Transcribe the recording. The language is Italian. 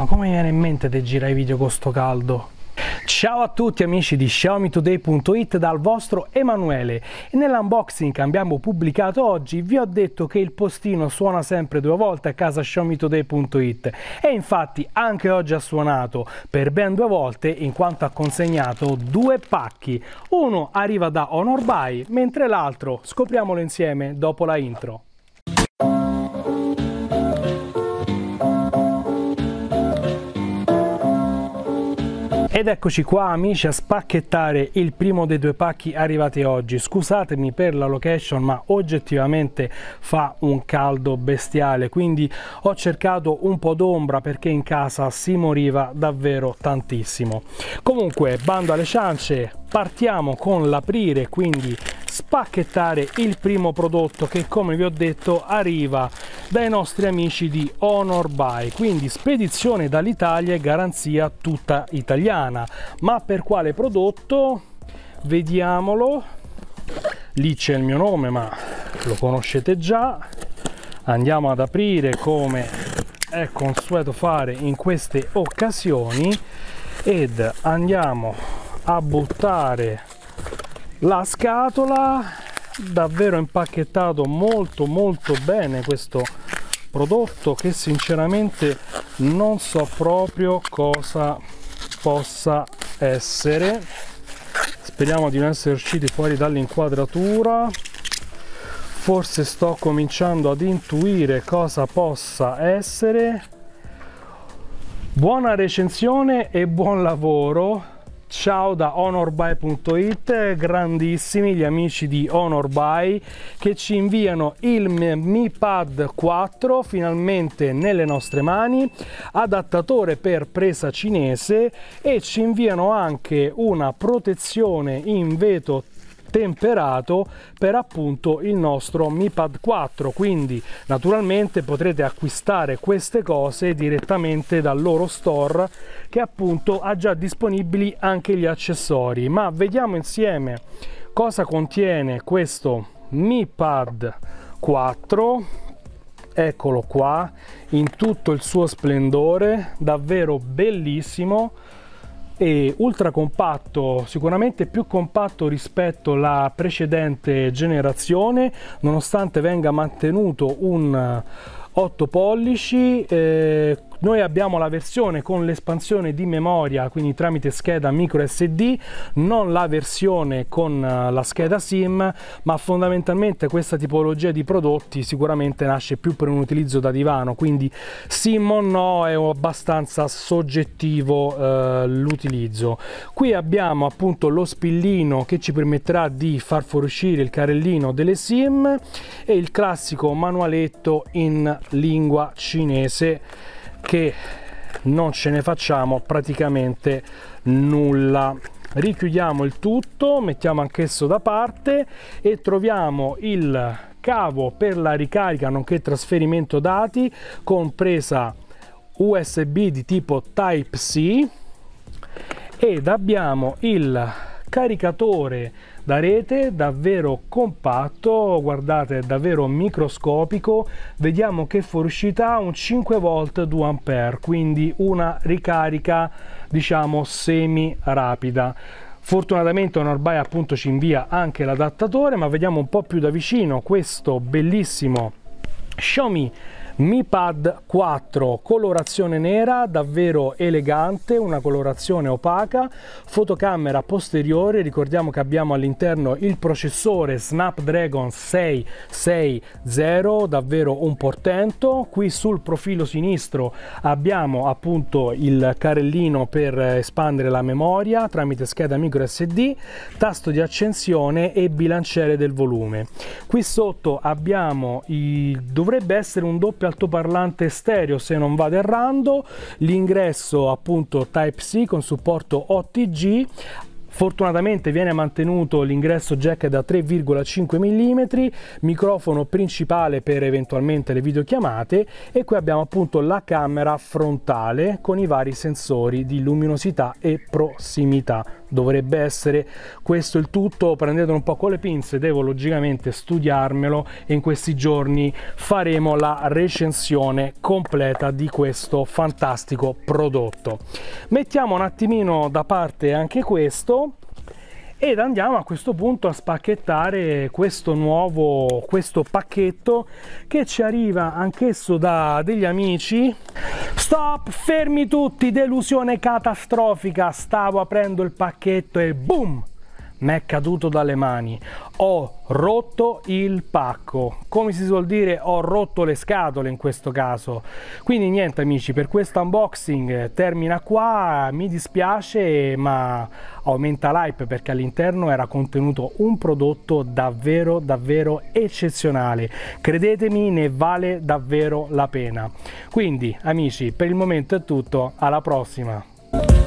Ma come mi viene in mente di girare i video con sto caldo? Ciao a tutti amici di xiaomitoday.it dal vostro Emanuele e nell'unboxing che abbiamo pubblicato oggi vi ho detto che il postino suona sempre due volte a casa xiaomitoday.it e infatti anche oggi ha suonato per ben due volte in quanto ha consegnato due pacchi uno arriva da Honor Buy mentre l'altro scopriamolo insieme dopo la intro Ed eccoci qua amici a spacchettare il primo dei due pacchi arrivati oggi. Scusatemi per la location ma oggettivamente fa un caldo bestiale quindi ho cercato un po' d'ombra perché in casa si moriva davvero tantissimo. Comunque bando alle ciance partiamo con l'aprire quindi spacchettare il primo prodotto che come vi ho detto arriva dai nostri amici di Honor Buy, quindi spedizione dall'Italia e garanzia tutta italiana. Ma per quale prodotto? Vediamolo. Lì c'è il mio nome, ma lo conoscete già. Andiamo ad aprire come è consueto fare in queste occasioni ed andiamo a buttare la scatola davvero impacchettato molto molto bene questo prodotto che sinceramente non so proprio cosa possa essere speriamo di non essere usciti fuori dall'inquadratura forse sto cominciando ad intuire cosa possa essere buona recensione e buon lavoro ciao da honorby.it, grandissimi gli amici di Honorby che ci inviano il mi pad 4 finalmente nelle nostre mani adattatore per presa cinese e ci inviano anche una protezione in veto temperato per appunto il nostro Mi Pad 4 quindi naturalmente potrete acquistare queste cose direttamente dal loro store che appunto ha già disponibili anche gli accessori ma vediamo insieme cosa contiene questo Mi Pad 4 eccolo qua in tutto il suo splendore davvero bellissimo e ultra compatto, sicuramente più compatto rispetto alla precedente generazione, nonostante venga mantenuto un 8 pollici eh, noi abbiamo la versione con l'espansione di memoria, quindi tramite scheda micro SD, non la versione con eh, la scheda SIM, ma fondamentalmente questa tipologia di prodotti sicuramente nasce più per un utilizzo da divano, quindi SIM o no è abbastanza soggettivo eh, l'utilizzo. Qui abbiamo appunto lo spillino che ci permetterà di far fuoriuscire il carrellino delle SIM e il classico manualetto in lingua cinese che non ce ne facciamo praticamente nulla richiudiamo il tutto mettiamo anch'esso da parte e troviamo il cavo per la ricarica nonché trasferimento dati con presa usb di tipo type c ed abbiamo il caricatore da rete davvero compatto, guardate, davvero microscopico. Vediamo che fuoriuscita un 5V 2A, quindi una ricarica diciamo semi rapida. Fortunatamente Onorbai appunto ci invia anche l'adattatore, ma vediamo un po' più da vicino questo bellissimo Xiaomi mi Pad 4, colorazione nera, davvero elegante, una colorazione opaca, fotocamera posteriore, ricordiamo che abbiamo all'interno il processore Snapdragon 660, davvero un portento, qui sul profilo sinistro abbiamo appunto il carrellino per espandere la memoria tramite scheda micro SD, tasto di accensione e bilanciere del volume. Qui sotto abbiamo, il, dovrebbe essere un doppio altoparlante stereo se non vado errando, l'ingresso appunto Type-C con supporto OTG, Fortunatamente viene mantenuto l'ingresso jack da 3,5 mm, microfono principale per eventualmente le videochiamate e qui abbiamo appunto la camera frontale con i vari sensori di luminosità e prossimità. Dovrebbe essere questo il tutto, prendetelo un po' con le pinze, devo logicamente studiarmelo e in questi giorni faremo la recensione completa di questo fantastico prodotto. Mettiamo un attimino da parte anche questo ed andiamo a questo punto a spacchettare questo nuovo questo pacchetto che ci arriva anch'esso da degli amici stop fermi tutti delusione catastrofica stavo aprendo il pacchetto e boom mi è caduto dalle mani, ho rotto il pacco, come si suol dire ho rotto le scatole in questo caso. Quindi niente amici, per questo unboxing eh, termina qua, mi dispiace ma aumenta l'hype perché all'interno era contenuto un prodotto davvero davvero eccezionale. Credetemi ne vale davvero la pena. Quindi amici, per il momento è tutto, alla prossima!